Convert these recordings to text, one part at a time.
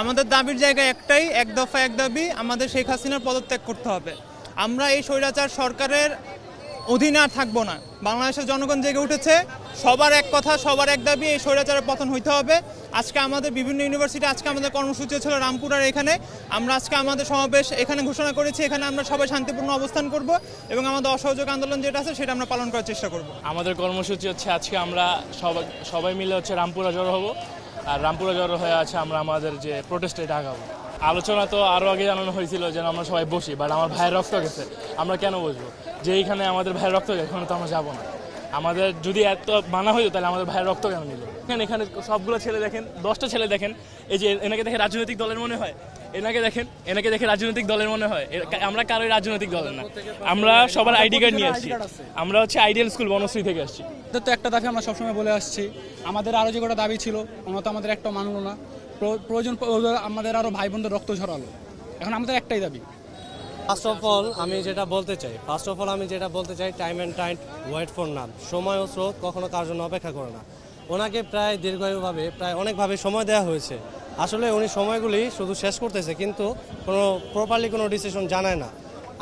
আমাদের দাবির জায়গায় একটাই এক দফা এক দাবি আমাদের শেখ হাসিনার পদত্যাগ করতে হবে আমরা এই স্বৈরাচার সরকারের অধীনে আর থাকবো না বাংলাদেশের জনগণ জেগে উঠেছে সবার এক কথা সবার এক দাবি এই স্বৈরাচারের পতন হইতে হবে আজকে আমাদের বিভিন্ন ইউনিভার্সিটি আজকে আমাদের কর্মসূচি ছিল রামপুরার এখানে আমরা আজকে আমাদের সমাবেশ এখানে ঘোষণা করেছি এখানে আমরা সবাই শান্তিপূর্ণ অবস্থান করব এবং আমাদের অসহযোগ আন্দোলন যেটা আছে সেটা আমরা পালন করার চেষ্টা করব আমাদের কর্মসূচি হচ্ছে আজকে আমরা সবাই সবাই মিলে হচ্ছে রামপুরা জড়ো হবো আর রামপুরে জড়ো হয়ে আছে আমরা আমাদের যে প্রোটেস্টে ডাকাবো আলোচনা তো আরও আগে জানানো হয়েছিল যেন আমরা সবাই বসি বাট আমার ভাইয়ের রক্ত গেছে আমরা কেন বসবো যে এইখানে আমাদের ভাইয়ের রক্ত গেছে এখানে তো আমরা যাবো না আমাদের যদি এত মানা হইতো তাহলে আমাদের ভাইয়ের রক্ত কেন নিল এখানে এখানে সবগুলো ছেলে দেখেন দশটা ছেলে দেখেন এই যে এনাকে দেখে রাজনৈতিক দলের মনে হয় এনাকে দেখেন এনাকে দেখে রাজনৈতিক দলের মনে হয় আমরা কারোই রাজনৈতিক দলের না আমরা সবার আইডি কার্ড নিয়ে আসছি আমরা হচ্ছে আইডিয়াল স্কুল বনশ্রী থেকে আসছি তো একটা দাবি আমরা সবসময় বলে আসছি আমাদের আরও যে কটা দাবি ছিল ওনা তো আমাদের একটা মানলো না প্রয়োজন আমাদের আরও ভাই বোনদের রক্ত ঝরালো এখন আমাদের একটাই দাবি ফার্স্ট অফ অল আমি যেটা বলতে চাই ফার্স্ট অফ অল আমি যেটা বলতে চাই time and time wait for none সময় ও স্রোত কখনো কার জন্য অপেক্ষা করে না ওনাকে প্রায় দীর্ঘায়ুভাবে প্রায় অনেকভাবে সময় দেওয়া হয়েছে আসলে উনি সময়গুলি শুধু শেষ করতেছে কিন্তু কোনো প্রপারলি কোনো ডিসিশন জানায় না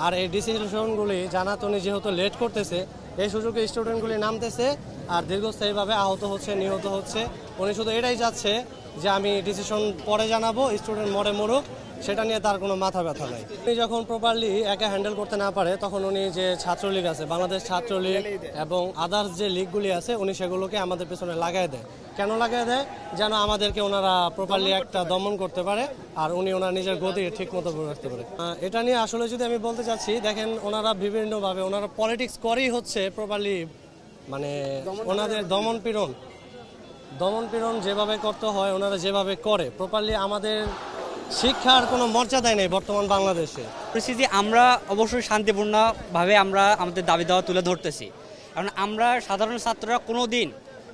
আর এই ডিসিশনগুলি জানাত উনি যেহেতু লেট করতেছে এই সুযোগে স্টুডেন্টগুলি নামতেছে আর দীর্ঘস্থায়ীভাবে আহত হচ্ছে নিহত হচ্ছে উনি শুধু এটাই যাচ্ছে যে আমি ডিসিশন পরে জানাবো স্টুডেন্ট মরে মরুক সেটা নিয়ে তার কোনো মাথা ব্যথা নাই উনি যখন প্রপারলি একা হ্যান্ডেল করতে না পারে তখন উনি যে ছাত্রলীগ আছে বাংলাদেশ ছাত্রলীগ এবং আদার্স যে লীগগুলি আছে উনি সেগুলোকে আমাদের পেছনে লাগাই দেয় কেন লাগাই দেয় যেন আমাদেরকে ওনারা প্রপারলি একটা দমন করতে পারে আর উনি ওনার নিজের গতি ঠিক মতো রাখতে পারে এটা নিয়ে আসলে যদি আমি বলতে চাচ্ছি দেখেন ওনারা বিভিন্নভাবে ওনারা পলিটিক্স করেই হচ্ছে প্রপারলি মানে ওনাদের দমন পীড়ন দমন পীড়ন যেভাবে করতে হয় ওনারা যেভাবে করে প্রপারলি আমাদের শিক্ষার কোনো মর্যাদাই নেই বর্তমান বাংলাদেশে পরিস্থিতি আমরা অবশ্যই শান্তিপূর্ণভাবে আমরা আমাদের দাবি দাওয়া তুলে ধরতেছি কারণ আমরা সাধারণ ছাত্ররা কোনো দিন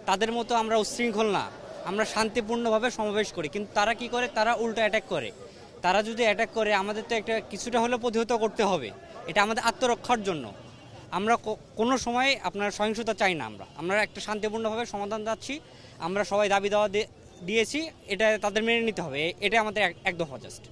তাদের মতো আমরা উচ্ছৃঙ্খল না আমরা শান্তিপূর্ণভাবে সমাবেশ করি কিন্তু তারা কি করে তারা উল্টো অ্যাটাক করে তারা যদি অ্যাটাক করে আমাদের তো একটা কিছুটা হলেও প্রতিহত করতে হবে এটা আমাদের আত্মরক্ষার জন্য আমরা কোনো সময় আপনার সহিংসতা চাই না আমরা আমরা একটা শান্তিপূর্ণভাবে সমাধান চাচ্ছি আমরা সবাই দাবি দাওয়া দিয়েছি এটা তাদের মেনে নিতে হবে এটা আমাদের এক হজাস্ট জাস্ট